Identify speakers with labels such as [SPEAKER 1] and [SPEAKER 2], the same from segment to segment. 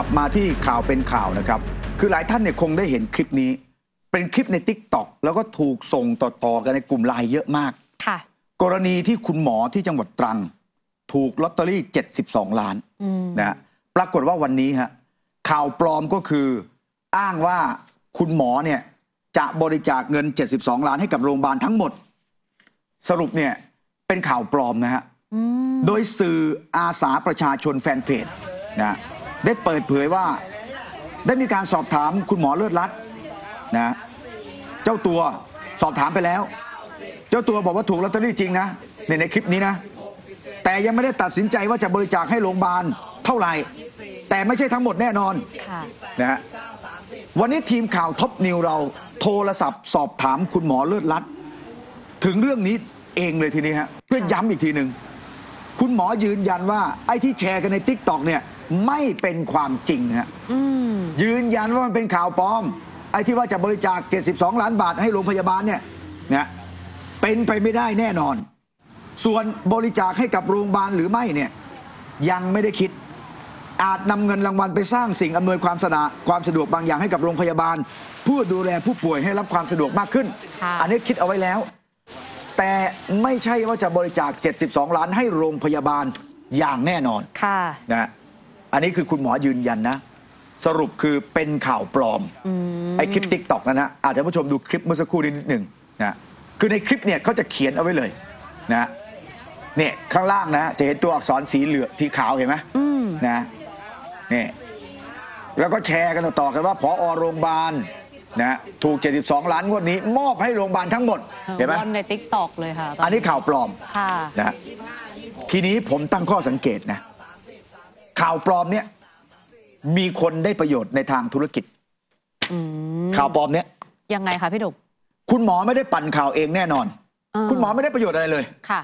[SPEAKER 1] ครับมาที่ข่าวเป็นข่าวนะครับ คือหลายท่านเนี่ยคงได้เห็นคลิปนี้ เป็นคลิปใน t ิ k t o k แล้วก็ถูกส่งต่อๆกันในกลุ่มไลน์เยอะมาก ค่ะ กรณีที่คุณหมอที่จังหวัดตรัง ถูกลอตเตอรี่ 72 ล้านนะฮะปรากฏว่าวันนี้ฮะข่าวปลอมก็คือ อ้างว่า คุณหมอเนี่ยจะบริจาคเงิน 72 ล้านให้กับโรงพยาบาลทั้งหมด สรุปเนี่ยเป็นข่าวปลอมนะฮะโดยสื่ออาสาประชาชนแฟนเพจนะได้เปิดเผยว่า ได้มีการสอบถามคุณหมอเลือดรัตนะเจ้าตัวสอบถามไปแล้ว เจ้าตัวบอกว่าถูกลอตเตอรี่จริงนะในในคลิปนี้นะ แต่ยังไม่ได้ตัดสินใจว่าจะบริจาคให้โรงพยาบาลเท่าไหร่ แต่ไม่ใช่ทั้งหมดแน่นอนนะฮะวันนี้ทีมข่าวท็อปนิวเรา โทรศัพท์สอบถามคุณหมอเลือดรัตถึงเรื่องนี้เองเลยทีนี้ฮะเพื่อย้ำอีกทีหนึ่งคุณหมอยืนยันว่า ไอ้ที่แชร์กันในทิกตอกเนี่ยไม่เป็นความจริงฮะยืนยันว่ามันเป็นข่าวปลอม ไอ้ที่ว่าจะบริจาค 72 ล้านบาทให้โรงพยาบาลเนี่ยนะเป็นไปไม่ได้แน่นอน ส่วนบริจาคให้กับโรงพยาบาลหรือไม่เนี่ย ยังไม่ได้คิด อาจนำเงินรางวัล ไปสร้างสิ่งอำนวยความสะดวกความสะดวกบางอย่างให้กับโรงพยาบาลเพื่อดูแลผู้ป่วยให้รับความสะดวกมากขึ้น อันนี้คิดเอาไว้แล้ว แต่ไม่ใช่ว่าจะบริจาค 72 ล้านให้โรงพยาบาลอย่างแน่นอน ค่ะนะอันนี้คือคุณหมอยืนยันนะ สรุปคือเป็นข่าวปลอมไอ้คลิปติ๊กต็อกนะฮะอาจจะผู้ชมดูคลิปเมื่อสักครู่นิดหนึ่งนะคือในคลิปเนี่ยเขาจะเขียนเอาไว้เลยนะเนี่ยข้างล่างนะ จะเห็นตัวอักษรสีเหลืองสีขาวเห็นไหมนะเนี่ยแล้วก็แชร์กันต่อกันว่าพอโรงพยาบาลนะถูก 72 ล้านงวดนี้ มอบให้โรงพยาบาลทั้งหมดเห็นไหม
[SPEAKER 2] ในติ๊กตอกเลยค่ะ อันนี้ข่าวปลอมค่ะนะ
[SPEAKER 1] ทีนี้ผมตั้งข้อสังเกตนะข่าวปลอมเนี่ยมีคนได้ประโยชน์ในทางธุรกิจข่าวปลอมเนี่ยยังไงคะพี่ดุกคุณหมอไม่ได้ปั่นข่าวเองแน่นอน คุณหมอไม่ได้ประโยชน์อะไรเลยค่ะ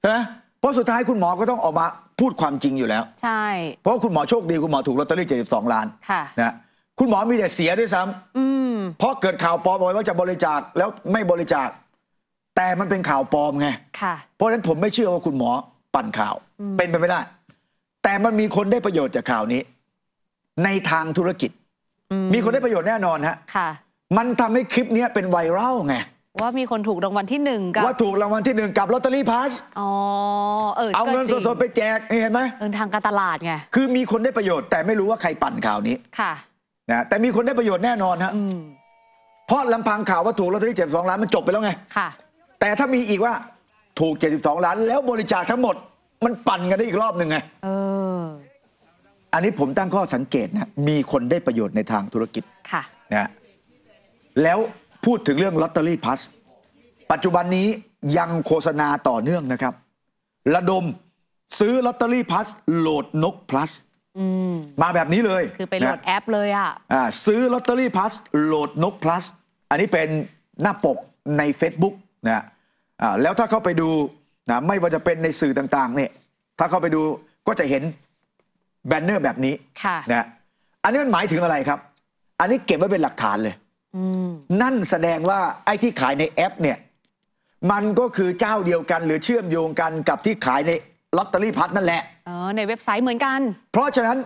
[SPEAKER 1] ใช่ไหมเพราะสุดท้ายคุณหมอก็ต้องออกมาพูดความจริงอยู่แล้ว ใช่ เพราะคุณหมอโชคดีคุณหมอถูกลอตเตอรี่72ล้านค่ะ นะคุณหมอมีแต่เสียด้วยซ้ำเพราะเกิดข่าวปลอมไว้ว่าจะบริจาคแล้วไม่บริจาคแต่มันเป็นข่าวปลอมไงค่ะ เพราะฉะนั้นผมไม่เชื่อว่าคุณหมอปั่นข่าว เป็นไปไม่ได้แต่มันมีคนได้ประโยชน์จากข่าวนี้ ในทางธุรกิจมีคนได้ประโยชน์แน่นอนฮะค่ะ มันทำให้คลิปเนี้ยเป็นไวรัลไง
[SPEAKER 2] ว่ามีคนถูกรางวัลที่หนึ่งกับว่าถู
[SPEAKER 1] กรางวัลที่หนึ่งกับลอตเตอรี่พาส
[SPEAKER 2] อ๋อเออเอาเงินสดๆไปแจกนี่เห็นไหมเินทางการตลาดไง
[SPEAKER 1] คือมีคนได้ประโยชน์แต่ไม่รู้ว่าใครปั่นข่าวนี้ค่ะนะแต่มีคนได้ประโยชน์แน่นอนฮะเพราะลำพังข่าวว่าถูกลอตเตอรี่เจ็ดสองล้านมันจบไปแล้วไงค่ะแต่ถ้ามีอีกว่าถูก 72ล้านแล้วบริจาคทั้งหมดมันปั่นกันได้อีกรอบหนึ่งไง เออ อันนี้ผมตั้งข้อสังเกตนะ มีคนได้ประโยชน์ในทางธุรกิจ ค่ะนะแล้วพูดถึงเรื่องลอตเตอรี่พัสปัจจุบันนี้ยังโฆษณาต่อเนื่องนะครับ ระดมซื้อลอตเตอรี่พัสโหลดนกพลัสมาแบบนี้เลย คือไปโหลด
[SPEAKER 2] แอปเลยอ่ะ
[SPEAKER 1] อ่ซื้อลอตเตอรี่พลัสโหลดนกพลัสอันนี้เป็นหน้าปกใน Facebook นะฮะแล้วถ้าเข้าไปดูนะไม่ว่าจะเป็นในสื่อต่างๆเนี่ยถ้าเข้าไปดูก็จะเห็นแบนเนอร์แบบนี้ะนะอันนี้มันหมายถึงอะไรครับ อันนี้เก็บไว้เป็นหลักฐานเลยนั่นแสดงว่าไอ้ที่ขายในแอปเนี่ย มันก็คือเจ้าเดียวกัน หรือเชื่อมโยงกันกับที่ขายในลอตเตอรี่พัดนั่นแหละออในเว็บไซต์เหมือนกัน เพราะฉะนั้น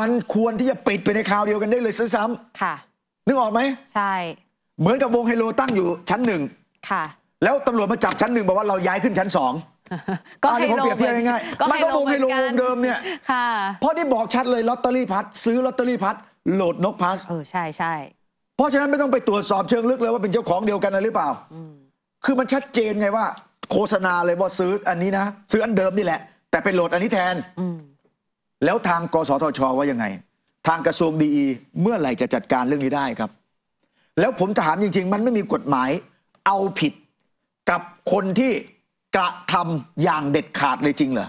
[SPEAKER 1] มันควรที่จะปิดไปในคราวเดียวกันได้เลยซ้ำๆค่ะ นึกออกไหมใช่ เหมือนกับวงไฮโลตั้งอยู่ชั้นหนึ่งค่ะแล้วตำรวจมาจับชั้นหนึ่งบอกว่าเราย้ายขึ้นชั้นสองก็ให้ผมเปรียบเทียบง่ายๆมันก็คงให้ลงงเดิมเนี่ยเพราะที่บอกชัดเลยลอตเตอรี่พัดซื้อลอตเตอรี่พัดโหลดนกพัสเออใช่ใช่เพราะฉะนั้นไม่ต้องไปตรวจสอบเชิงลึกเลยว่าเป็นเจ้าของเดียวกันหรือเปล่า คือมันชัดเจนไงว่า โฆษณาเลยว่าซื้ออันนี้นะ ซื้ออันเดิมนี่แหละ แต่เป็นโหลดอันนี้แทน แล้วทางกสทชว่ายังไง ทางกระทรวงดีเมื่อไหร่จะจัดการเรื่องนี้ได้ครับ แล้วผมถามจริงๆ มันไม่มีกฎหมาย เอาผิดกับคนที่กระทำอย่างเด็ดขาดเลยจริงเหรอ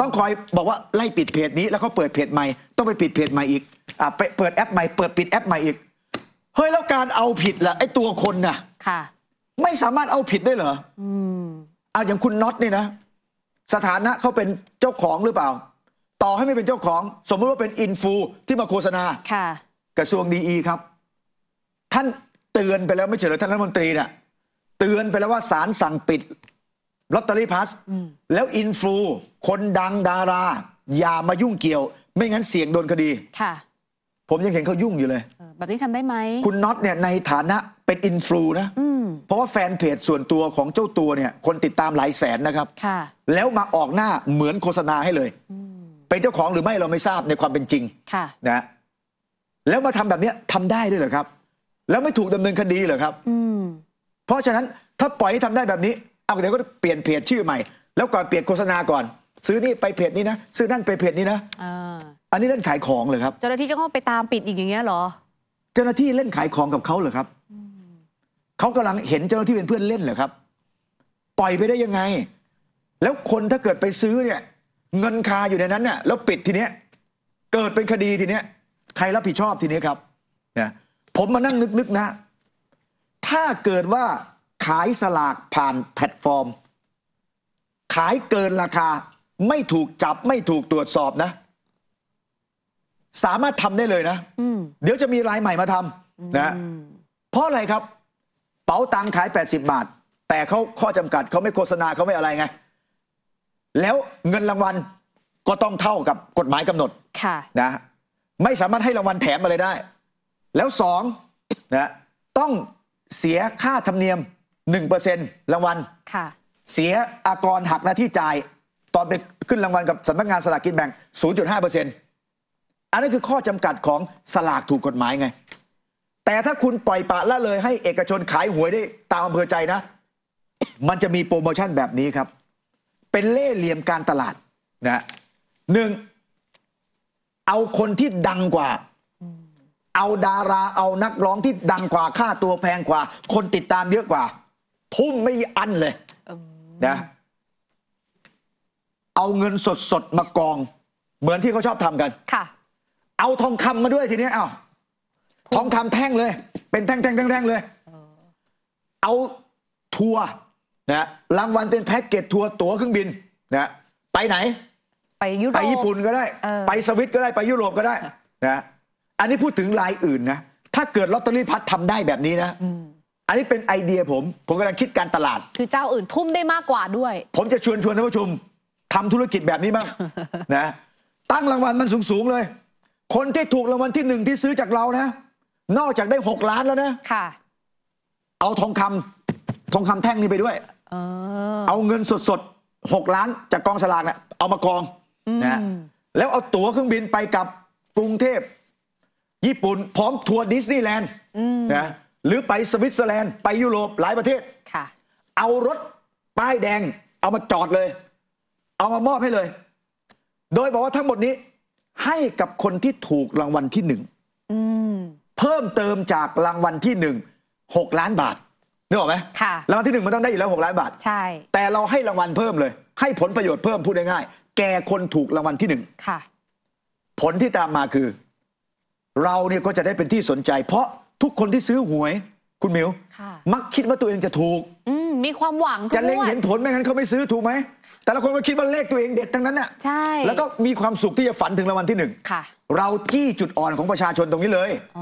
[SPEAKER 1] ต้องคอยบอกว่าไล่ปิดเพจนี้ แล้วก็เปิดเพจใหม่ต้องไปปิดเพจใหม่อีกอ่ะไปเปิดแอปใหม่เปิดปิดแอปใหม่อีก เฮ้ย แล้ว การเอาผิดล่ะไอ้ตัวคนน่ะค่ะ ไม่สามารถเอาผิดได้เหรออืมเอาอย่างคุณน็อตนี่นะ สถานะเขาเป็นเจ้าของหรือเปล่า ต่อให้ไม่เป็นเจ้าของ สมมติว่าเป็นอินฟูที่มาโฆษณาค่ะกระทรวงดีอีครับ ท่านเตือนไปแล้วไม่เฉลยท่านรัฐมนตรีนะ่ะเตือนไปแล้วว่าศาลสั่งปิดลอตเตอรี่พัสแล้วอินฟลูคนดังดารา อย่ามายุ่งเกี่ยว ไม่งั้นเสี่ยงโดนคดี ค่ะ ผมยังเห็นเขายุ่งอยู่เลยแบบนี้ทำได้ไหม คุณน็อตเนี่ยในฐานะ เป็นอินฟลูนะเพราะว่าแฟนเพจส่วนตัวของเจ้าตัวเนี่ย คนติดตามหลายแสนนะครับค่ะแล้วมาออกหน้าเหมือนโฆษณาให้เลยเป็นเจ้าของหรือไม่เราไม่ทราบในความเป็นจริง ค่ะนะแล้วมาทำแบบนี้ทำได้ด้วยเหรอครับ แล้วไม่ถูกดำเนินคดีเหรอครับ อืราะฉะนั้นถ้าปล่อยให้ทำได้แบบนี้ เอาเดี๋ยวก็เปลี่ยนเพจชื่อใหม่แล้วก่อนเปลี่ยนโฆษณาก่อน ซื้อนี่ไปเพจนี้นะ ซื้อนั่นไปเพจนี้นะอันนี้เล่นขายของเลยครับ
[SPEAKER 2] เจ้าหน้าที่ก็ต้องไปตามปิดอีกอย่างเงี้ยเหรอ
[SPEAKER 1] เจ้าหน้าที่เล่นขายของกับเขาเหรอครับเขากำลังเห็นเจ้าหน้าที่เป็นเพื่อนเล่นเหรอครับ ปล่อยไปได้ยังไง แล้วคนถ้าเกิดไปซื้อเนี่ย เงินคาอยู่ในนั้นเนี่ยแล้วปิดทีเนี้ย เกิดเป็นคดีทีเนี้ย ใครรับผิดชอบทีเนี้ยครับเนี่ยผมมานั่งนึกๆนะถ้าเกิดว่าขายสลากผ่านแพลตฟอร์ม ขายเกินราคา ไม่ถูกจับไม่ถูกตรวจสอบนะ สามารถทำได้เลยนะเดี๋ยวจะมีรายใหม่มาทำนะเพราะอะไรครับ เป๋าตังขาย80บาท แต่เขาข้อจำกัดเขาไม่โฆษณาเขาไม่อะไรไงแล้วเงินรางวัลก็ต้องเท่ากับกฎหมายกำหนดะนะ ไม่สามารถให้รางวัลแถมอะไรได้ แล้วสองนะ ต้องเสียค่าธรรมเนียม 1%รางวัล เสียอากรหักหน้าที่จ่าย ตอนไปขึ้นรางวัลกับสำนักงานสลากกินแบ่ง0.5%อันนั้นคือข้อจำกัดของสลากถูกกฎหมายไง แต่ถ้าคุณปล่อยปะละเลยให้เอกชนขายหวยได้ตามอำเภอใจนะ มันจะมีโปรโมชั่นแบบนี้ครับ เป็นเล่เหลี่ยมการตลาดนะหนึ่งเอาคนที่ดังกว่าเอาดารา เอานักร้องที่ดังกว่า ค่าตัวแพงกว่า คนติดตามเยอะกว่าทุ่มไม่อั้นเลยนะเอาเงินสดสดมากอง เหมือนที่เขาชอบทำกันค่ะเอาทองคำมาด้วยทีนี้เอาทองคำแท่งเลย เป็นแท่งแท่งแท่งแท่งเลยเอาทัวร์นะรางวัลเป็นแพ็กเกจทัวร์ตั๋วเครื่องบินนะไปไหน ไปยุโรปไปญี่ปุ่นก็ได้ ไปสวิตก็ได้ไปยุโรปก็ได้ นะอันนี้พูดถึงรายอื่นนะ ถ้าเกิดลอตเตอรี่พัดทำได้แบบนี้นะ อันนี้เป็นไอเดียผม ผมกำลังคิดการตลาด
[SPEAKER 2] คือเจ้าอื่นทุ่มได้มากกว่าด้วย
[SPEAKER 1] ผมจะชวนชวนท่านผู้ชมทำธุรกิจแบบนี้บ้างนะตั้งรางวัลมันสูง ๆ เลย คนที่ถูกรางวัลที่หนึ่งที่ซื้อจากเรานะนอกจากได้หกล้านแล้วนะค่ะเอาทองคำทองคำแท่งนี้ไปด้วยเออเอาเงินสดสดหกล้าน จากกองสลากนะเอามากองนะแล้วเอาตั๋วเครื่องบินไปกับกรุงเทพญี่ปุ่น พร้อมทัวร์ดิสนีย์แลนด์นะหรือไปสวิตเซอร์แลนด์ไปยุโรปหลายประเทศเอารถป้ายแดง เอามาจอดเลย เอามามอบให้เลย โดยบอกว่าทั้งหมดนี้ ให้กับคนที่ถูกรางวัลที่หนึ่ง เพิ่มเติมจากรางวัลที่หนึ่งหกล้านบาทนึกออกไหมรางวัลที่หนึ่งมันต้องได้อยู่แล้วหกล้านบาท ใช่ แต่เราให้รางวัลเพิ่มเลย ให้ผลประโยชน์เพิ่มพูดง่ายๆแก่คนถูกรางวัลที่หนึ่งผลที่ตามมาคือเราเนี่ยก็จะได้เป็นที่สนใจ เพราะทุกคนที่ซื้อหวย คุณหมิวมักคิดว่าตัวเองจะถูก
[SPEAKER 2] มมีความหวังจะเล็งเห็นผ
[SPEAKER 1] ลไม่งั้นเขาไม่ซื้อถูกไหมแต่ละคนก็คิดว่าเลขตัวเองเด็ดทั้งนั้นน่ะใช่แล้วก็มีความสุขที่จะฝันถึงรางวัลที่หนึ่งเราจี้จุดอ่อนของประชาชนตรงนี้เลยอ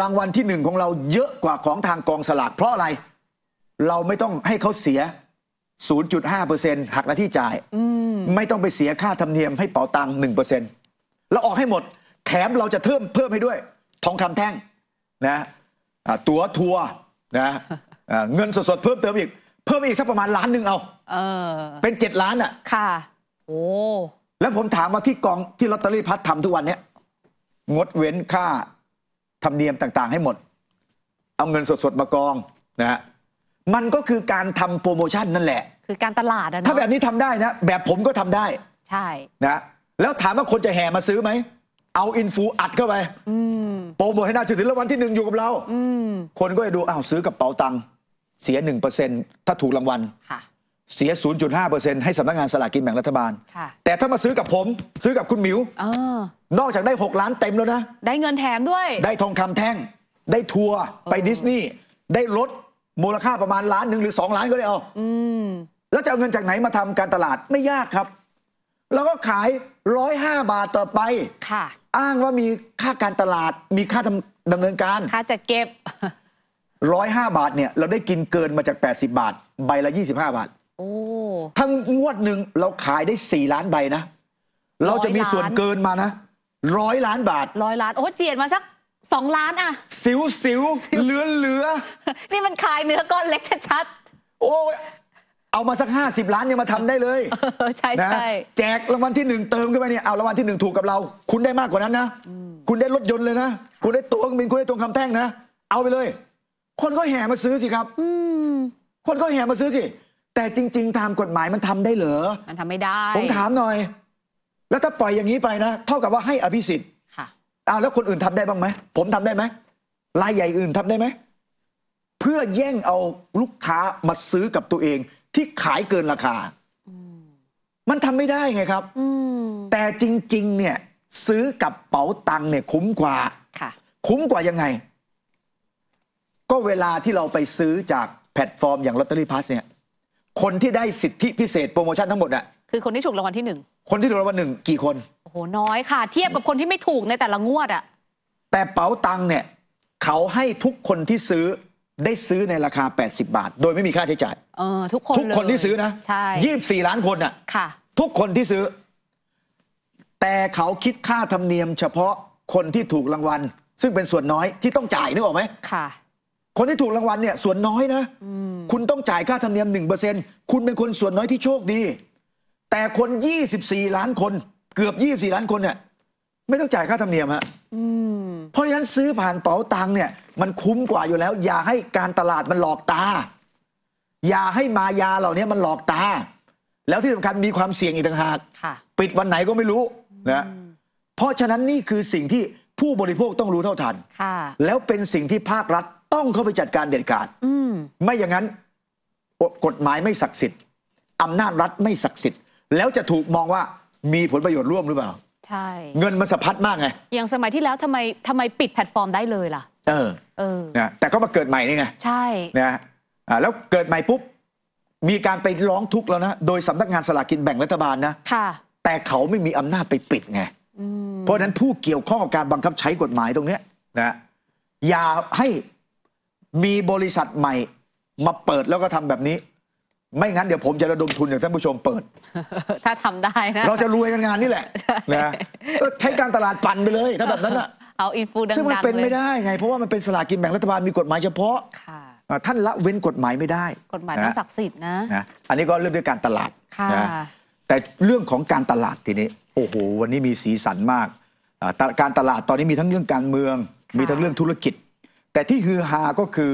[SPEAKER 1] รางวัลที่หนึ่งของเราเยอะกว่าของทางกองสลากเพราะอะไร เราไม่ต้องให้เขาเสีย0.5%หักหน้าที่จ่ายอืมไม่ต้องไปเสียค่าธรรมเนียมให้เป๋าตังค์1%แล้วออกให้หมดแถมเราจะเพิ่มเพิ่มให้ด้วยทองคำแท่งนะตั๋วทัวร์นะเงินสด ๆ เพิ่มเติมอีก เพิ่มอีกสักประมาณล้านหนึ่งเอาเป็นเจ็ดล้านอ่ะ ค่ะ โอ้แล้วผมถามว่าที่กองที่ลอตเตอรี่พัดทำทุกวันเนี้ย งดเว้นค่า ธรรมเนียมต่างๆ ให้หมด เอาเงินสด ๆ มากองนะฮะมันก็คือการทำโปรโมชั่นนั่นแหละ
[SPEAKER 2] คือการตลาดนะ
[SPEAKER 1] ถ้าแบบนี้ทำได้นะแบบผมก็ทำได้ ใช่นะแล้วถามว่าคนจะแห่มาซื้อไหมเอาอินฟูอัดเข้าไปโปรโมทให้น่าจือถึงรลงวันที่หนึ่งอยู่กับเราคนก็จะดูอ้าวซื้อกระเป๋าตังค์เสียหนึ่งเปอร์เซ็นถ้าถูกรางวัลเสียศูนย์์จุดห้าเเปอรซต์ให้สำนักงานสลากกินแบ่งรัฐบาล แต่ถ้ามาซื้อกับผมซื้อกับคุณหมิวอนอกจากได้หกล้านเต็มแล้วนะ
[SPEAKER 2] ได้เงินแถมด้วย ได้
[SPEAKER 1] ทองคำแท่ง ได้ทัวร์ไปดิสนีย์ได้รถมูลค่าประมาณล้านหนึ่งหรือสองล้านก็ได้เอาแล้วจะเอาเงินจากไหนมาทำการตลาดไม่ยากครับแล้วก็ขายร้อยห้าบาทต่อไป ค่ะ อ้างว่ามีค่าการตลาดมีค่าดำเนินการ ค่าจัดเก็บร้อยห้าบาทเนี่ย เราได้กินเกินมาจากแปดสิบาท ใบละยี่สิบห้าบาท โอ้ทั้งงวดหนึ่งเราขายได้สี่ล้านใบนะ เราจะมีส่วนเกินมานะร้อยล้านบาทร้อยล้านโอ้เจียดมาสักสองล้านอะสิวสิวเหลือเหลือนี่มันขายเนื้อก้อนเล็กชัดๆโอ้เอามาสัก 50 ล้านยังมาทำได้เลยใช่ใช่แจกรางวัลที่หนึ่งเติมขึ้นไปเนี่ยเอารางวัลที่หนึ่งถูกกับเรา คุณได้มากกว่านั้นนะคุณได้รถยนต์เลยนะคุณได้ตัวเครื่องบินคุณได้ตรงคำแท่งนะเอาไปเลย คนก็แห่มาซื้อสิครับอคนก็แห่มาซื้อสิ แต่จริงๆตามกฎหมายมันทำได้เหรอ
[SPEAKER 2] มันทำไม่ได้ ผมถาม
[SPEAKER 1] หน่อย แล้วถ้าปล่อยอย่างนี้ไปนะเท่ากับว่าให้อภิสิทธิ์ค่ะเอาแล้วคนอื่นทำได้บ้างไหมผมทำได้ไหมรายใหญ่อื่นทำได้ไหมเพื่อแย่งเอาลูกค้ามาซื้อกับตัวเองที่ขายเกินราคา มันทำไม่ได้ไงครับ แต่จริง ๆ เนี่ยซื้อกับเป๋าตังเนี่ยคุ้มกว่า คุ้มกว่ายังไง ก็เวลาที่เราไปซื้อจากแพลตฟอร์มอย่างลอตเตอรี่พาสเนี่ย คนที่ได้สิทธิพิเศษโปรโมชั่นทั้งหมดอะ
[SPEAKER 2] คือคนที่ถูกรางวัลที่หนึ่ง
[SPEAKER 1] คนที่ถูกรางวัลหนึ่ง กี่คน
[SPEAKER 2] โอ้โหน้อยค่ะ เทียบกับคนที่ไม่ถูกในแต่ละงวดอะ
[SPEAKER 1] แต่เป๋าตังเนี่ย เขาให้ทุกคนที่ซื้อได้ซื้อในราคา 80 บาท โดยไม่มีค่าใช้จ่ายเออทุกคนทุกคนที่ซื้อนะ ใช่ยี่สิบสี่ล้านคนน่ะ ค่ะ ทุกคนที่ซื้อ แต่เขาคิดค่าธรรมเนียม เฉพาะคนที่ถูกรางวัล ซึ่งเป็นส่วนน้อยที่ต้องจ่ายนึกออกไหมค่ะ คนที่ถูกรางวัลเนี่ย ส่วนน้อยนะ คุณต้องจ่ายค่าธรรมเนียมหนึ่งเปอร์เซ็นคุณเป็นคนส่วนน้อยที่โชคดี แต่คนยี่สิบสี่ล้านคนเกือบยี่สี่ล้านคนเนี่ยไม่ต้องจ่ายค่าธรรมเนียมฮะอืมเพราะฉะนั้นซื้อผ่านเป๋าตังเนี่ยมันคุ้มกว่าอยู่แล้ว อย่าให้การตลาดมันหลอกตา อย่าให้มายาเหล่านี้มันหลอกตา แล้วที่สำคัญมีความเสี่ยงอีกต่างหากปิดวันไหนก็ไม่รู้นะเพราะฉะนั้นนี่คือสิ่งที่ผู้บริโภคต้องรู้เท่าทันแล้วเป็นสิ่งที่ภาครัฐต้องเข้าไปจัดการเด็ดขาดไม่อย่างนั้นกฎหมายไม่ศักดิ์สิทธิ์อำนาจรัฐไม่ศักดิ์สิทธิ์แล้วจะถูกมองว่ามีผลประโยชน์ร่วมหรือเปล่า
[SPEAKER 2] ใช่เงิน
[SPEAKER 1] มันสะพัดมากไง
[SPEAKER 2] อย่างสมัยที่แล้วทำไมทำไมปิดแพลตฟอร์มได้เลยล่ะเออเออ
[SPEAKER 1] นะ แต่ ก็ มา เกิดใหม่ นี่ไง ใช่ นะอ่าแล้ว เกิดใหม่ ปุ๊บ มีการไปร้องทุกข์แล้วนะ โดยสำนักงานสลากกินแบ่ง รัฐบาล นะค่ะแต่ เขา ไม่มีอำนาจ ไป ปิด ไงเพราะนั้น ผู้ เกี่ยว ข้อง กับ การ บังคับ ใช้ กฎหมาย ตรง เนี้ย นะ อย่า ให้ มี บริษัท ใหม่ มา เปิด แล้ว ก็ทำแบบ นี้ ไม่ งั้น เดี๋ยว ผม จะ ระดม ทุน อย่าง ท่าน ผู้ ชม เปิด ถ้าทำได้นะเรา จะ รวยกันงาน นี่แหละนะใช้ การ ตลาด ปั่น ไป เลย ถ้าแบบนั้นอ่ะ
[SPEAKER 2] เอาอินฟูดังๆซึ่งมันเป็นไม่ได้
[SPEAKER 1] ไงเพราะว่ามันเป็นสลากินแบ่งรัฐบาลมีกฎหมายเฉพาะค่ะท่านละเว้นกฎหมายไม่ได้ ก
[SPEAKER 2] ฎหมายต้องศักดิ์สิทธิ์นะน
[SPEAKER 1] ะอันนี้ก็เรื่องด้วยการตลาด่ะแต่เรื่องของการตลาดทีนี้ โอ้โหวันนี้มีสีสันมากการตลาดตอนนี้มีทั้งเรื่องการเมือง มีทั้งเรื่องธุรกิจ แต่ที่ฮือฮาก็คือ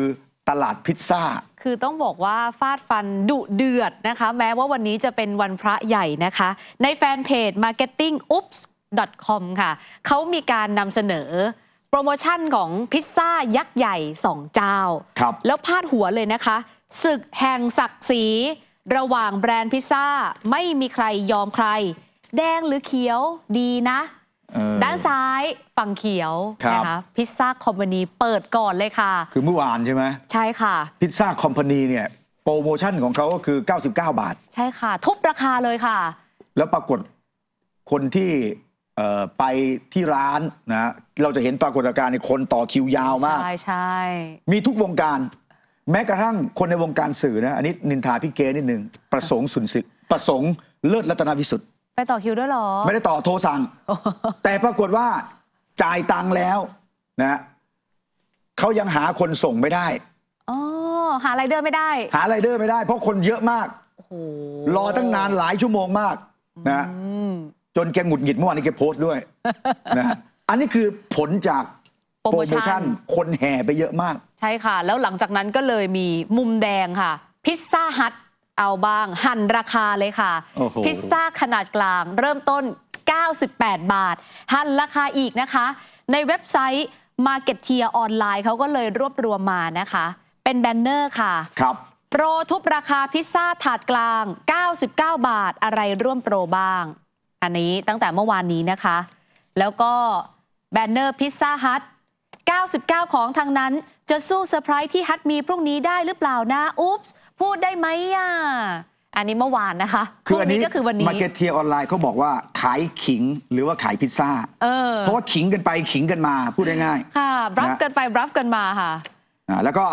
[SPEAKER 1] ตลาดพิซซ่า
[SPEAKER 2] คือต้องบอกว่าฟาดฟันดุเดือดนะคะแม้ว่าวันนี้จะเป็นวันพระใหญ่นะคะในแฟนเพจ Marketing Oops .com ค่ะเขามีการนำเสนอโปรโมชั่นของพิซซ่ายักษ์ใหญ่สองเจ้าครับแล้วพาดหัวเลยนะคะศึกแห่งศักดิ์ศรีระหว่างแบรนด์พิซซ่าไม่มีใครยอมใคร แดงหรือเขียวดีนะ ด้านซ้ายฝั่งเขียวนะคะพิซซ่าคอมพานีเปิดก่อนเลยค่ะ
[SPEAKER 1] คือเมื่อวานใช่ไหมใช่ค่ะพิซซ่าคอมพานีเนี่ยโปรโมชั่นของเขาก็คือ 99 บาท
[SPEAKER 2] ใช่ค่ะ ทุบราคาเลยค่ะ
[SPEAKER 1] แล้วปรากฏคนที่ไปที่ร้านนะ เราจะเห็นปรากฏการณ์ในคนต่อคิวยาวมาก ใช่ใช่ มีทุกวงการ แม้กระทั่งคนในวงการสื่อนะ อันนี้นินทาพี่เกนิดหนึ่ง ประสงค์สุนสิประสงค์เลิศรัตนวิสุทธิ์
[SPEAKER 2] ไปต่อคิวด้วยหรอ ไม่
[SPEAKER 1] ได้ต่อโทรสั่ง แต่ปรากฏว่าจ่ายตังค์แล้วนะ เขายังหาคนส่งไม่ได้ อ๋อหาไรเดอร์ไม่ได้ หาไรเดอร์ไม่ได้เพราะคนเยอะมาก รอตั้งนานหลายชั่วโมงมาก นะจนแกหงุดหงิดเมื่อวานนี้แกโพสต์ด้วยนะ อันนี้คือผลจากโปรโมชั่น คนแห่ไปเยอะมาก ใช่ค่ะ แล้ว
[SPEAKER 2] หลังจากนั้นก็เลยมีมุมแดงค่ะ พิซซ่าฮัทเอาบ้าง หั่นราคาเลยค่ะพิซซ่าขนาดกลาง เริ่มต้น 98 บาท หั่นราคาอีกนะคะ ในเว็บไซต์ Market t i e r ออนไลน์เขาก็เลยรวบรวมมานะคะ เป็นแบนเนอร์ค่ะครับโปรทุบราคาพิซซ่าถาดกลาง 99 บาทอะไรร่วมโปรบ้างันนี้ ตั้งแต่เมื่อวานนี้นะคะ แล้วก็ แบนเนอร์พิซซ่าฮัท 99 ของทางนั้น จะสู้เซอร์ไพรส์ที่ฮัทมีพรุ่งนี้ได้หรือเปล่านะ อุ๊บพูดได้ไหมอ่ะอันนี้เมื่อวานนะคะ
[SPEAKER 1] คืออันี้ก็คือวันนี้ มาเก็ตเทียออนไลน์เขาบอกว่าขายขิงหรือว่าขายพิซซ่าเพราะว่าขิงกันไปขิงกันมา พูดง่ายๆ
[SPEAKER 2] ค่ะรับกันไปรับกันมาค่ะ
[SPEAKER 1] แล้วก็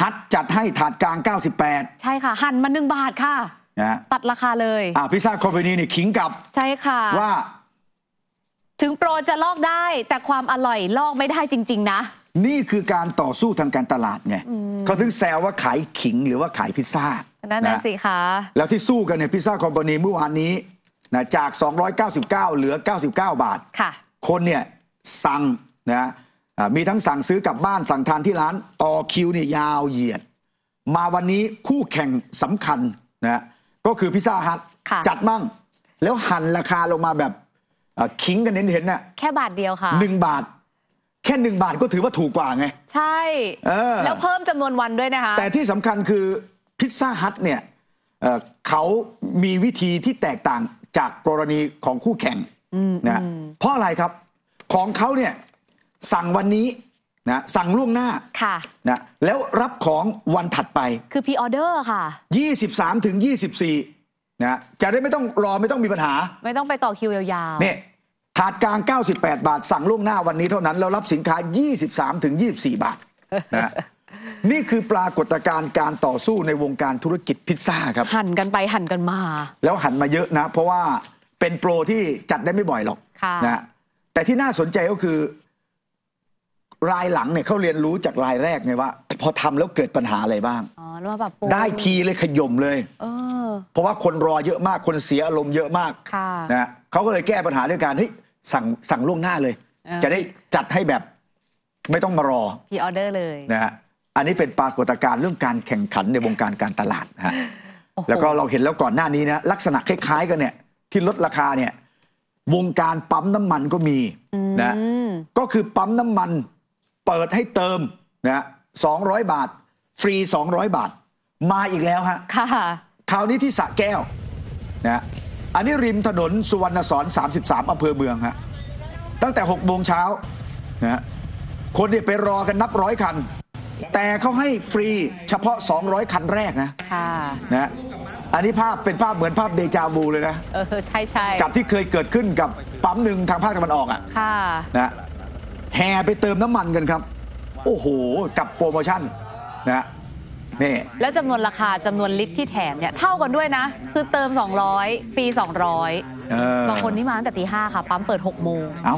[SPEAKER 1] ฮัทจัดให้ถาดกลาง98
[SPEAKER 2] ใช่ค่ะหั่นมาหนึ่งบาทค่ะนะตัดราคาเลยอ่า
[SPEAKER 1] พิซซ่าคอมพานีเนี่ยขิงกับ
[SPEAKER 2] ใช่ค่ะว่า ถึงโปรจะลอกได้แต่ความอร่อยลอกไม่ได้จริงๆนะ
[SPEAKER 1] นี่คือการต่อสู้ทางการตลาดไงเขาถึงแซวว่าขายขิงหรือว่าขายพิซซ่า
[SPEAKER 2] นั่นนะสิคะ
[SPEAKER 1] แล้วที่สู้กันเนี่ยพิซซ่าคอมพานีเมื่อวานนี้นะจาก 299เหลือ 99 บาทค่ะ คนเนี่ยสั่งนะมีทั้งสั่งซื้อกลับบ้านสั่งทานที่ร้าน ต่อคิวเนี่ยยาวเหยียด มาวันนี้คู่แข่งสำคัญนะก็คือพิซซ่าฮัทจัดมั่ง แล้วหั่นราคาลงมาแบบคิงกันเห็นๆน่ะ
[SPEAKER 2] แค่บาทเดียวค่ะหนึ่ง
[SPEAKER 1] บาทแค่หนึ่งบาทก็ถือว่าถูกกว่าไง
[SPEAKER 2] ใช่แล้วเพิ่มจำนวนวันด้วยนะคะ แต่
[SPEAKER 1] ที่สำคัญคือพิซซ่าฮัทเนี่ยเขามีวิธีที่แตกต่างจากกรณีของคู่แข่งนะะเพราะอะไรครับของเขาเนี่ยสั่งวันนี้นะสั่งล่วงหน้าค่ะนะแล้วรับของวันถัดไป คือพีออเดอร์ค่ะ 23ถึง24นะจะได้ไม่ต้องรอไม่ต้องมีปัญหา
[SPEAKER 2] ไม่ต้องไปต่อคิวยาวๆเนี่ย
[SPEAKER 1] ถาดกลาง98 บาท สั่งล่วงหน้าวันนี้เท่านั้นแล้วรับสินค้า 23ถึง24บาทนะนี่คือปรากฏการณ์การต่อสู้ในวงการธุรกิจพิซซ่าครับห
[SPEAKER 2] ันกันไปหันกันมา
[SPEAKER 1] แล้วหันมาเยอะนะ เพราะว่า เป็นโปรที่จัดได้ไม่บ่อยหรอกะนะแต่ที่น่าสนใจก็คือรายหลังเนี่ยเขาเรียนรู้จากรายแรกไงว่าพอทำแล้วเกิดปัญหาอะไรบ้างอ๋
[SPEAKER 2] อแล้วแบบปได้ทีเ
[SPEAKER 1] ลยขย่มเลยเพราะว่าคนรอเยอะมากคนเสียอารมณ์เยอะมากค่ะนะเขาก็เลยแก้ปัญหาด้วยการเฮ้ยสั่งสั่งล่วงหน้าเลยเจะได้จัดให้แบบไม่ต้องมารอ
[SPEAKER 2] พรีออเดอร์เลยน
[SPEAKER 1] ะฮะอันนี้เป็นปรากฏการณ์เรื่องการแข่งขันในวงการการตลาดนะฮะแล้วก็เราเห็นแล้วก่อนหน้านี้นะลักษณะคล้ายๆกันเนี่ยที่ลดราคาเนี่ยวงการปั๊มน้ำมันก็มีนะก็คือปั๊มน้ำมันเปิดให้เติมนะสองร้อยบาท ฟรี 200 บาท มาอีกแล้วฮะ ค่ะ คราวนี้ที่สะแก้วนะอันนี้ริมถนนสุวรรณสอน 33อำเภอเมืองฮะ ตั้งแต่ 6โมงเช้านะคนเนี่ยไปรอกันนับร้อยคัน แต่เขาให้ฟรีเฉพาะ 200 คันแรกนะ ค่ะ นะ อันนี้ภาพเป็นภาพเหมือนภาพเดจาวูเลยนะ
[SPEAKER 2] เออใช่ใช่กับ
[SPEAKER 1] ที่เคยเกิดขึ้นกับปั๊มหนึ่งทางภาคตะวันออกอ่ะ ค่ะ นะแห่ไปเติมน้ำมันกันครับ โอ้โห กับโปรโมชั่นนะนี่
[SPEAKER 2] แล้วจำนวนราคาจำนวนลิตรที่แถมเนี่ยเท่ากันด้วยนะ คือเติม 200ฟรี200 บางคนนี่มาตั้งแต่ตีห้าค่ะ ปั๊มเปิด6โมง
[SPEAKER 1] เอา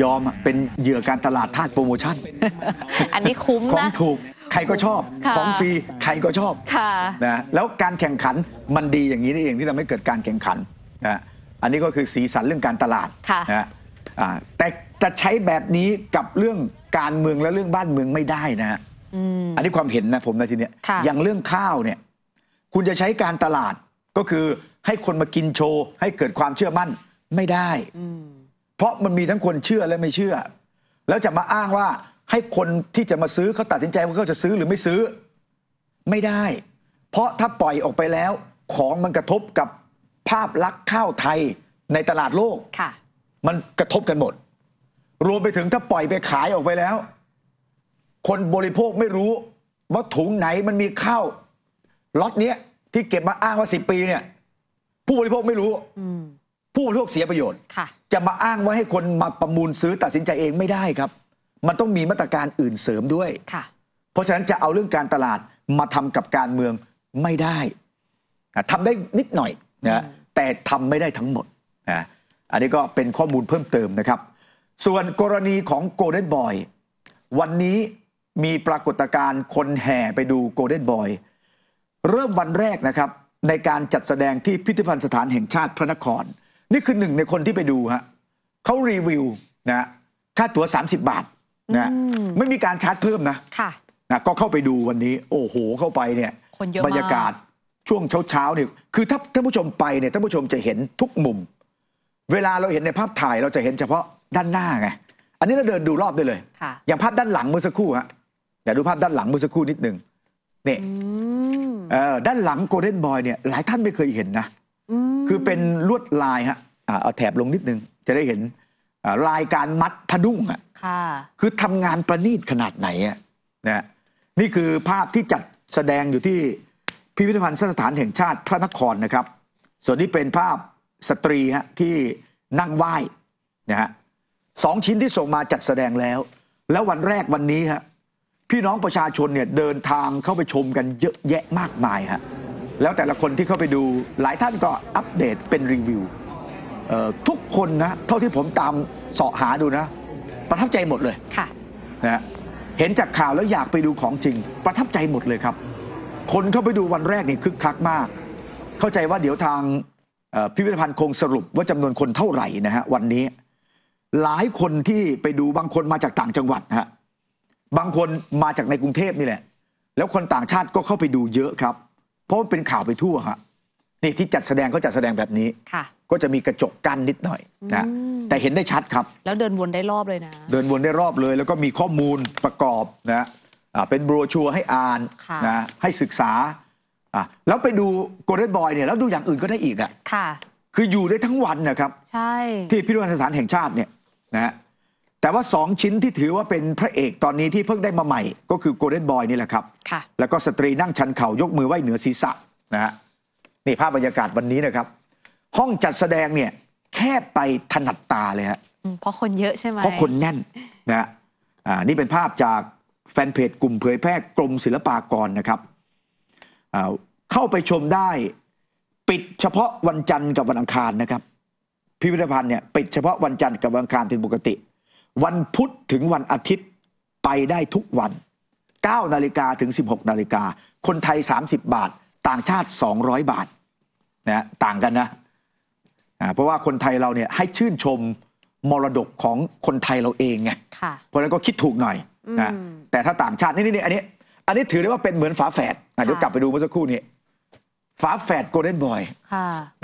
[SPEAKER 1] ยอมเป็นเหยื่อการตลาดทาสโปรโมชั่น
[SPEAKER 2] อันนี้คุ้มนะของถ
[SPEAKER 1] ูกใครก็ชอบ ของฟรีใครก็ชอบะนะแล้วการแข่งขันมันดีอย่างนี้นี่เอง ที่ทำให้เกิดการแข่งขันนะอันนี้ก็คือสีสันเรื่องการตลาดนะแต่จะใช้แบบนี้กับเรื่องการเมืองและเรื่องบ้านเมืองไม่ได้นะฮะอันนี้ความเห็นนะผมนะทีเนี้ยอย่างเรื่องข้าวเนี่ย คุณจะใช้การตลาดก็คือให้คนมา กินโชว์ ให้เกิดความเชื่อมั่นไม่ได้ เพราะมันมีทั้งคนเชื่อและไม่เชื่อ แล้วจะมาอ้างว่าให้คนที่จะมาซื้อเขาตัดสินใจว่าเขาจะซื้อหรือไม่ซื้อ ไม่ได้ เพราะถ้าปล่อยออกไปแล้ว ของมันกระทบกับภาพลักษณ์ข้าวไทยในตลาดโลก มันกระทบกันหมดรวมไปถึงถ้าปล่อยไปขายออกไปแล้ว คนบริโภคไม่รู้ ว่าถุงไหนมันมีข้าวล็อตเนี้ยที่เก็บมาอ้างว่าสิปีเนี่ย ผู้บริโภคไม่รู้ ผู้บริโภคเสียประโยชน์จะมาอ้างว่าให้คนมาประมูลซื้อตัดสินใจเองไม่ได้ครับ มันต้องมีมาตรการอื่นเสริมด้วยเพราะฉะนั้นจะเอาเรื่องการตลาดมาทำกับการเมืองไม่ได้ทำได้นิดหน่อยนะแต่ทำไม่ได้ทั้งหมดนะอันนี้ก็เป็นข้อมูลเพิ่มเติมนะครับส่วนกรณีของโกลเด้นบอยวันนี้มีปรากฏการณ์คนแห่ไปดูโกลเด้นบอยเริ่มวันแรกนะครับในการจัดแสดงที่ พิพิธภัณฑ์สถานแห่งชาติพระนคร นี่คือหนึ่งในคนที่ไปดูฮะเขารีวิวนะค่าตั๋ว30 บาทนะไม่มีการชาร์จเพิ่มนะค่ะนะ ก็เข้าไปดูวันนี้โอ้โหเข้าไปเนี่ยบรรยากาศช่วงเช้าๆเนี่ยคือถ้าท่านผู้ชมไปเนี่ยท่านผู้ชมจะเห็นทุกมุม เวลาเราเห็นในภาพถ่ายเราจะเห็นเฉพาะด้านหน้าไง อันนี้เราเดินดูรอบได้เลย ค่ะ อย่างภาพด้านหลังเมื่อสักครู่ฮะเดี๋ยวดูภาพด้านหลังเมื่อสักครู่นิดนึงเนี่ยด้านหลังโกลเด้นบอยเนี่ย หลายท่านไม่เคยเห็นนะคือเป็นลวดลายฮะเอาแถบลงนิดนึง จะได้เห็นลายการมัดพะดุ้งอ่ะ ค่ะ คือทำงานประณีตขนาดไหนอะนะนี่คือภาพที่จัดแสดงอยู่ที่พิพิธภัณฑ์สถานแห่งชาติพระนครนะครับ ส่วนนี้เป็นภาพสตรีฮะที่นั่งไหว้นะฮะสองชิ้นที่ส่งมาจัดแสดงแล้ว แล้ววันแรกวันนี้ฮะพี่น้องประชาชนเนี่ยเดินทางเข้าไปชมกันเยอะแยะมากมายฮะแล้วแต่ละคนที่เข้าไปดูหลายท่านก็อัปเดตเป็นรีวิวทุกคนนะเท่าที่ผมตามเสาะหาดูนะ ประทับใจหมดเลยค่ะนะเห็นจากข่าวแล้วอยากไปดูของจริง ประทับใจหมดเลยครับ คนเข้าไปดูวันแรกนี่คึกคักมาก เข้าใจว่าเดี๋ยวทางพิพิธภัณฑ์คงสรุปว่าจำนวนคนเท่าไหร่นะฮะวันนี้หลายคนที่ไปดูบางคนมาจากต่างจังหวัดฮะบางคนมาจากในกรุงเทพนี่แหละแล้วคนต่างชาติก็เข้าไปดูเยอะครับ เพราะเป็นข่าวไปทั่วฮะนี่ที่จัดแสดงก็จัดแสดงแบบนี้ก็จะมีกระจกกั้นนิดหน่อยนะแต่เห็นได้ชัดครับ
[SPEAKER 2] แล้วเดินวนได้รอบเลยนะ
[SPEAKER 1] เดินวนได้รอบเลย แล้วก็มีข้อมูลประกอบนะเป็นบรชัวร์ให้อ่านนะให้ศึกษาแล้วไปดูโกลเด้นบอยเนี่ยแล้วดูอย่างอื่นก็ได้อีกอ่ะค่ะคืออยู่ได้ทั้งวันนะครับ
[SPEAKER 2] ใช่ที
[SPEAKER 1] ่พิพิธภัณฑสถานแห่งชาติเนี่ยนะแต่ว่า 2 ชิ้นที่ถือว่าเป็นพระเอกตอนนี้ที่เพิ่งได้มาใหม่ ก็คือโกลเด้นบอยนี่แหละครับแล้วก็สตรีนั่งชันเข่ายกมือไหว้เหนือศีรษะนะฮะนี่ภาพบรรยากาศวันนี้นะครับ ห้องจัดแสดงเนี่ยแค่ไปถนัดตาเลยฮะ
[SPEAKER 2] เพราะคนเยอะใช่ไหมเพราะคนแน่น
[SPEAKER 1] นะฮะนี่เป็นภาพจากแฟนเพจกลุ่มเผยแพร่กรมศิลปากรนะครับเข้าไปชมได้ปิดเฉพาะวันจันทร์กับวันอังคารนะครับพิพิธภัณฑ์เนี่ยปิดเฉพาะวันจันทร์กับวันอังคารเป็นปกติ วันพุธถึงวันอาทิตย์ไปได้ทุกวัน 9 นาฬิกาถึง 16 นาฬิกา คนไทย 30 บาท ต่างชาติ 200 บาทนะต่างกันนะะเพราะว่าคนไทยเราเนี่ยให้ชื่นชมมรดกของคนไทยเราเองไงเพราะนั้นก็คิดถูกหน่อยนะแต่ถ้าต่างชาตินี่นี่อันนี้ อันนี้ถือได้ว่าเป็นเหมือนฝาแฝดเดี๋ยวกลับไปดูเมื่อสักครู่นี้ฝาแฝดโกลเด้นบอย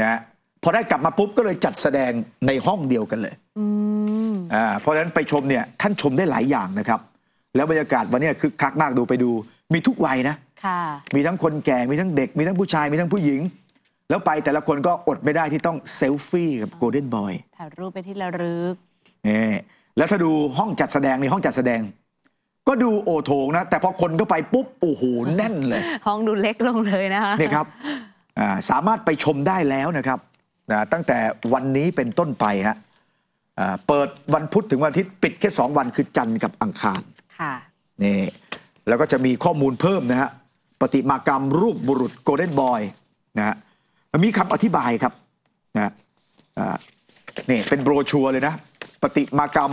[SPEAKER 1] นะพอได้กลับมาปุ๊บ ก็เลยจัดแสดงในห้องเดียวกันเลยอ่า เพราะฉะนั้นไปชมเนี่ยท่านชมได้หลายอย่างนะครับ แล้วบรรยากาศวันนี้คือคักมากดูไปดู มีทุกวัยนะ ค่ะ มีทั้งคนแก่มีทั้งเด็กมีทั้งผู้ชายมีทั้งผู้หญิง แล้วไปแต่ละคนก็อดไม่ได้ที่ต้องเซลฟี่กับโกลเด้นบอย
[SPEAKER 2] ถ่ายรูปไปที่ระลึก
[SPEAKER 1] นี่แล้วถ้าดูห้องจัดแสดงในห้องจัดแสดง ก็ดูโอโถงนะแต่พอคนก็ไปปุ๊บโอ้โหแน่นเลย
[SPEAKER 2] ห้องดูเล็กลงเลยนะคะเนี่ยครับ
[SPEAKER 1] สามารถไปชมได้แล้วนะครับนะตั้งแต่วันนี้เป็นต้นไปฮะเปิดวันพุธถึงวันอาทิตย์ปิดแค่สองวันคือจันทร์กับอังคารนี่แล้วก็จะมีข้อมูลเพิ่มนะฮะปฏิมากรรมรูปบุรุษโกลเด้นบอยนะฮะมีคำอธิบายครับนะนี่เป็นโบรชัวร์เลยนะ ปฏิมากรรม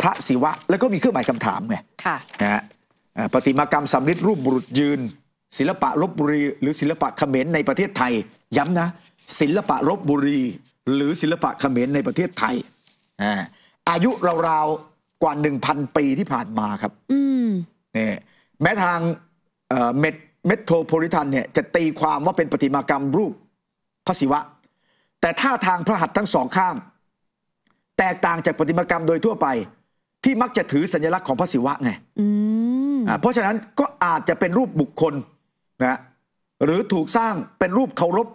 [SPEAKER 1] พระศิวะ แล้วก็มีเครื่องหมายคำถามไงนะฮะปฏิมากรรมสำริดรูปบุรุษยืน ศิลปะลบบุรีหรือศิลปะเขมรในประเทศไทย ย้ำนะศิลปะรบบุรี หรือศิลปะเขมรในประเทศไทยอายุราวๆกว่าหนึ่งพันปีที่ผ่านมาครับนี่แม้ทางเมทเมโทรโพลิทันเนี่ยจะตีความว่าเป็นปฏิมากรรมรูปพระศิวะ แต่ท่าทางพระหัตถ์ทั้งสองข้าง แตกต่างจากปฏิมากรรมโดยทั่วไป ที่มักจะถือสัญลักษณ์ของพระศิวะไงเพราะฉะนั้นก็อาจจะเป็นรูปบุคคลนะหรือถูกสร้างเป็นรูปเคารพ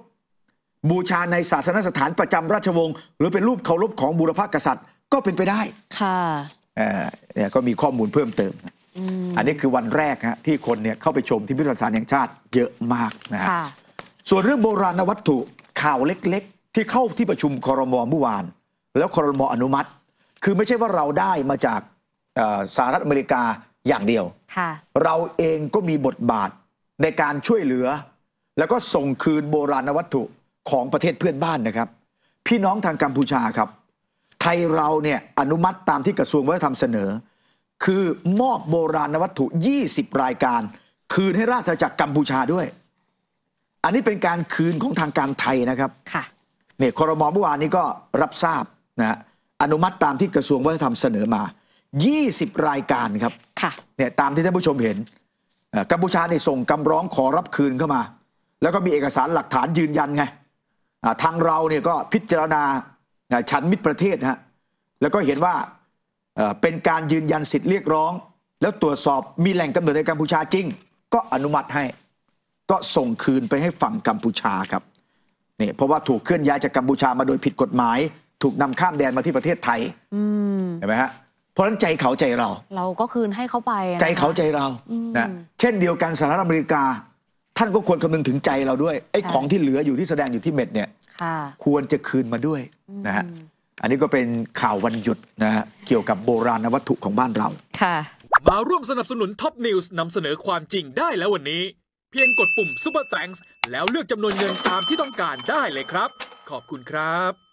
[SPEAKER 1] บูชาในศาสนสถานประจำราชวงศ์หรือเป็นรูปเคารพของบูรพกษัตริย์ ก็เป็นไปได้ ค่ะอ่าเนี่ยก็มีข้อมูลเพิ่มเติม อันนี้คือวันแรกฮะที่คนเนี่ยเข้าไปชมที่พิพิธภัณฑ์แห่งชาติ เยอะมากนะฮะส่วนเรื่องโบราณวัตถุข่าวเล็กๆ ที่เข้าที่ประชุมครมเมื่อวาน แล้วครมอนุมัติ คือไม่ใช่ว่าเราได้มาจากสหรัฐอเมริกาอย่างเดียวเราเองก็มีบทบาทในการช่วยเหลือ แล้วก็ส่งคืนโบราณวัตถุของประเทศเพื่อนบ้านนะครับ พี่น้องทางกัมพูชาครับ ไทยเราเนี่ยอนุมัติตามที่กระทรวงวัฒนธรรมเสนอ คือมอบโบราณวัตถุ 20 รายการ คืนให้ราชอาณาจักรกัมพูชาด้วย อันนี้เป็นการคืนของทางการไทยนะครับค่ะเนี่ยคอรมอเมื่อวานนี้ก็รับทราบนะอนุมัติตามที่กระทรวงวัฒนธรรมเสนอมา 20 รายการครับค่ะเนี่ยตามที่ท่านผู้ชมเห็นกัมพูชาเนี่ยส่งคำร้องขอรับคืนเข้ามา แล้วก็มีเอกสารหลักฐานยืนยันไงทางเราเนี่ยก็พิจารณาชั้นมิตรประเทศฮะแล้วก็เห็นว่าเป็นการยืนยันสิทธิ์เรียกร้อง แล้วตรวจสอบมีแหล่งกำเนิดในกัมพูชาจริง ก็อนุมัติให้ก็ส่งคืนไปให้ฝั่งกัมพูชาครับเนี่ยเพราะว่าถูกเคลื่อนย้ายจากกัมพูชามาโดยผิดกฎหมาย ถูกนำข้ามแดนมาที่ประเททศไทยเห็นไหมฮะเพราะฉะนั้นใจเขาใจเรา
[SPEAKER 2] เราก็คืนให้เขาไปใจเขา
[SPEAKER 1] ใจเรานะเช่นเดียวกันสหรัฐอเมริกาท่านก็ควรคำนึงถึงใจเราด้วย ไอ้ของที่เหลืออยู่ที่แสดงอยู่ที่เม็ดเนี่ยควรจะคืนมาด้วยนะฮะ อันนี้ก็เป็นข่าววันหยุดนะฮะ เกี่ยวกับโบราณวัตถุของบ้านเรา ค่ะ มาร่วมสนับสนุนท็อปนิวส์นำเสนอความจริงได้แล้ววันนี้ เพียงกดปุ่มป u ปอร์แฟง k ์แล้วเลือกจำนวนเงินตามที่ต้องการได้เลยครับ ขอบคุณครับ